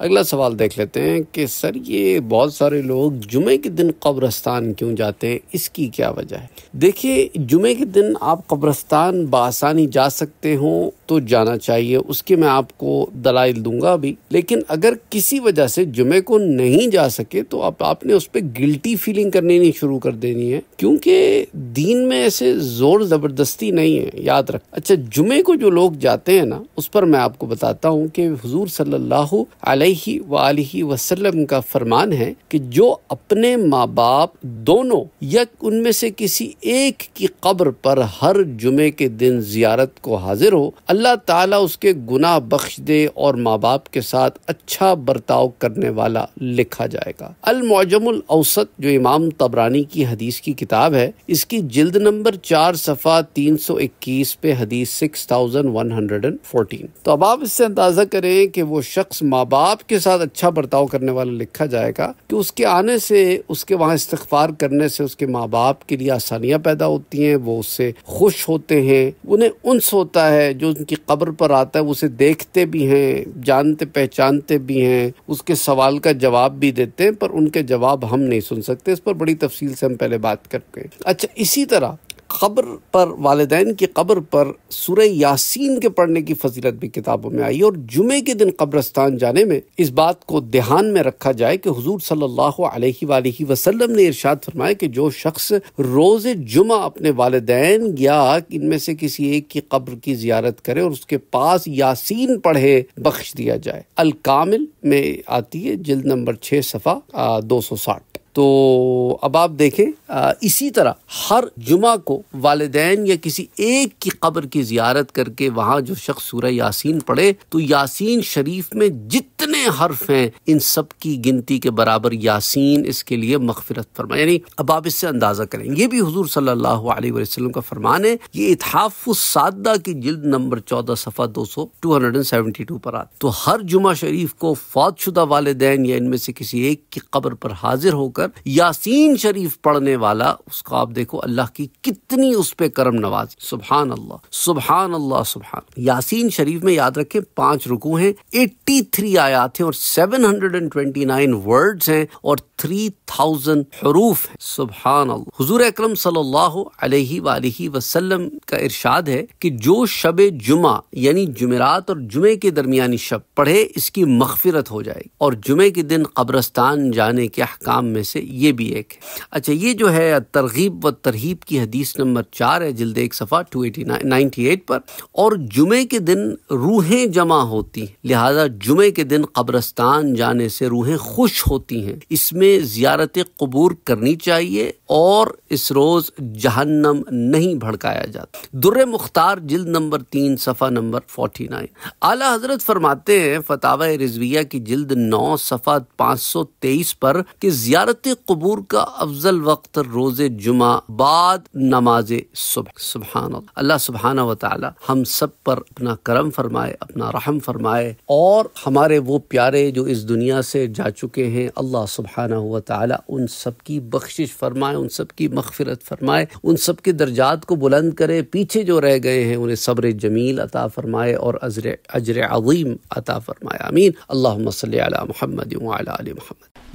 अगला सवाल देख लेते हैं कि सर ये बहुत सारे लोग जुमे के दिन कब्रस्तान क्यों जाते हैं इसकी क्या वजह है देखिए जुमे के दिन आप कब्रस्तान बसानी जा सकते हो तो जाना चाहिए उसके मैं आपको दलाइल दूंगा अभी लेकिन अगर किसी वजह से जुमे को नहीं जा सके तो आप आपने उस पर गिल्टी फीलिंग करनी नहीं शुरू कर देनी है क्योंकि दीन में ऐसे ज़ोर ज़बरदस्ती नहीं है याद रख अच्छा जुमे को जो लोग जाते हैं ना उस पर मैं आपको बताता हूँ कि हजूर सल्लाह अलैहि वाली वसल्लम का फरमान है कि जो अपने माँ बाप दोनों या उनमें से किसी एक की कब्र पर हर जुमे के दिन जियारत को हाजिर हो अल्लाह ताला उसके गुनाह बख्श दे और माँ बाप के साथ अच्छा बर्ताव करने वाला लिखा जाएगा अलमौजमुल औसत जो इमाम तबरानी की हदीस की किताब है इसकी जिल्द नंबर चार सफ़ा तीन सौ इक्कीस पे हदीस six thousand one hundred and fourteen तो अब आप इससे अंदाज़ा करें कि वो शख्स माँ बाप आपके साथ अच्छा बर्ताव करने वाला लिखा जाएगा कि उसके आने से उसके वहाँ इस्तफार करने से उसके माँ बाप के लिए आसानियाँ पैदा होती हैं वो उससे खुश होते हैं उन्हें उनस होता है जो उनकी कब्र पर आता है उसे देखते भी हैं जानते पहचानते भी हैं उसके सवाल का जवाब भी देते हैं पर उनके जवाब हम नहीं सुन सकते इस पर बड़ी तफसील से हम पहले बात करते हैं अच्छा इसी तरह कब्र पर वालदेन की कब्र पर सुर यासीन के पढ़ने की फजीलत भी किताबों में आई और जुमे के दिन कब्रस्तान जाने में इस बात को ध्यान में रखा जाए कि हजूर सल्ला वसलम ने इरशाद फरमाया कि जो शख्स रोज़ जुमा अपने वालदेन या इनमें से किसी एक की कब्र की जियारत करे और उसके पास यासीन पढ़े बख्श दिया जाए अल कामिल में आती है जल्द नंबर छः सफ़ा दो सौ साठ तो अब आप देखें इसी तरह हर जुमा को वालदेन या किसी एक की कब्र की जियारत करके वहाँ जो शख्स सूरह यासीन पढ़े तो यासीन शरीफ में जितने हर्फ हैं इन सब की गिनती के बराबर यासीन इसके लिए मगफरत फरमाए यानी अब आप इससे अंदाज़ा करें ये भी हजूर सल्लल्लाहु अलैहि वसल्लम का फरमान है ये इतहाफ़ सादा की जिल्द नंबर चौदह सफ़ा दो सौ two hundred and seventy two पर आ तो हर जुमा शरीफ को फौतशुदा वालदेन या इनमें से किसी एक की कब्र पर हाजिर होकर मतलब यासीन शरीफ पढ़ने वाला उसको आप देखो अल्लाह की कितनी उस पर करम नवाज सुबहान अल्लाह सुबहान अल्लाह सुबहान यासीन शरीफ में याद रखें पांच रुकू हैं एट्टी थ्री आयात हैं और seven hundred and twenty nine words हैं और थ्री थाउजेंड हरूफ हैं सुबहान अल्लाह हजूर अक्रम सल्लल्लाहु अलैहि का इरशाद है कि जो शब जुमा यानी जुमेरात और जुमे के दरमियानी शब पढ़े इसकी मखफिरत हो जाएगी और जुमे के दिन कब्रस्तान जाने के अहकाम में से से ये भी एक है अच्छा ये जो है तरगीब व तरहीब की हदीस नंबर चार है जल्द एक सफ़ा टू एटी नाइन्टी एट पर और जुमे के दिन रूहें जमा होती हैं लिहाजा जुमे के दिन कब्रस्तान जाने से रूहें खुश होती हैं इसमें ज़्यारत कबूर करनी चाहिए और इस रोज़ जहन्नम नहीं भड़काया जाता दुर मुख्तार जल्द नंबर तीन सफ़ा नंबर फोर्टी नाइन आला हजरत फरमाते हैं फतावा रिजविया की जल्द नौ सफ़ा पाँच सौ तेईस पर कि ज़्यारत वक्त कबूर का अफजल वक्त रोजे जुमा बाद नमाज सुबह सुबहान अल्लाह सुबहाना वाली हम सब पर अपना करम फरमाए अपना रहम फरमाए और हमारे वो प्यारे जो इस दुनिया से जा चुके हैं अल्लाह सुबहाना वाली उन सबकी बख्शिश फरमाए उन सबकी की फरमाए उन सबके के दर्जात को बुलंद करे पीछे जो रह गए हैं उन्हें सब्र जमील अता फरमाए और अजर अजर अजीम अता फरमाए अमीन अल्लाह सल महमद